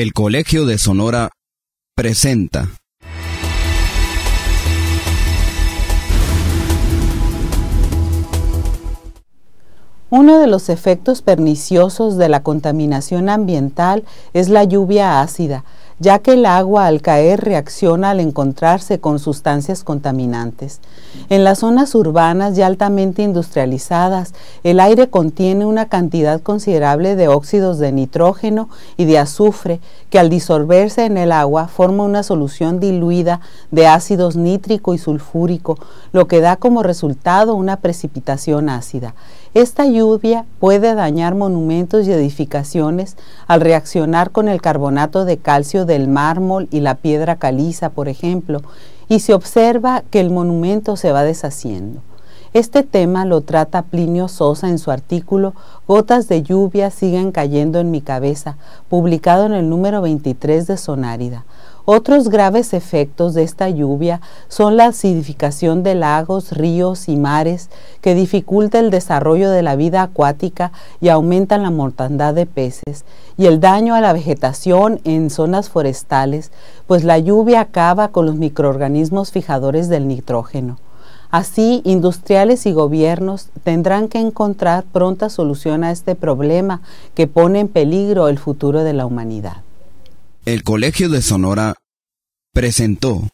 El Colegio de Sonora presenta. Uno de los efectos perniciosos de la contaminación ambiental es la lluvia ácida, ya que el agua al caer reacciona al encontrarse con sustancias contaminantes. En las zonas urbanas y altamente industrializadas, el aire contiene una cantidad considerable de óxidos de nitrógeno y de azufre que al disolverse en el agua forma una solución diluida de ácidos nítrico y sulfúrico, lo que da como resultado una precipitación ácida. Esta lluvia puede dañar monumentos y edificaciones al reaccionar con el carbonato de calcio del mármol y la piedra caliza, por ejemplo, y se observa que el monumento se va deshaciendo. Este tema lo trata Plinio Sosa en su artículo Gotas de lluvia siguen cayendo en mi cabeza, publicado en el número 23 de Sonárida. Otros graves efectos de esta lluvia son la acidificación de lagos, ríos y mares, que dificulta el desarrollo de la vida acuática y aumentan la mortandad de peces, y el daño a la vegetación en zonas forestales, pues la lluvia acaba con los microorganismos fijadores del nitrógeno. Así, industriales y gobiernos tendrán que encontrar pronta solución a este problema que pone en peligro el futuro de la humanidad. El Colegio de Sonora presentó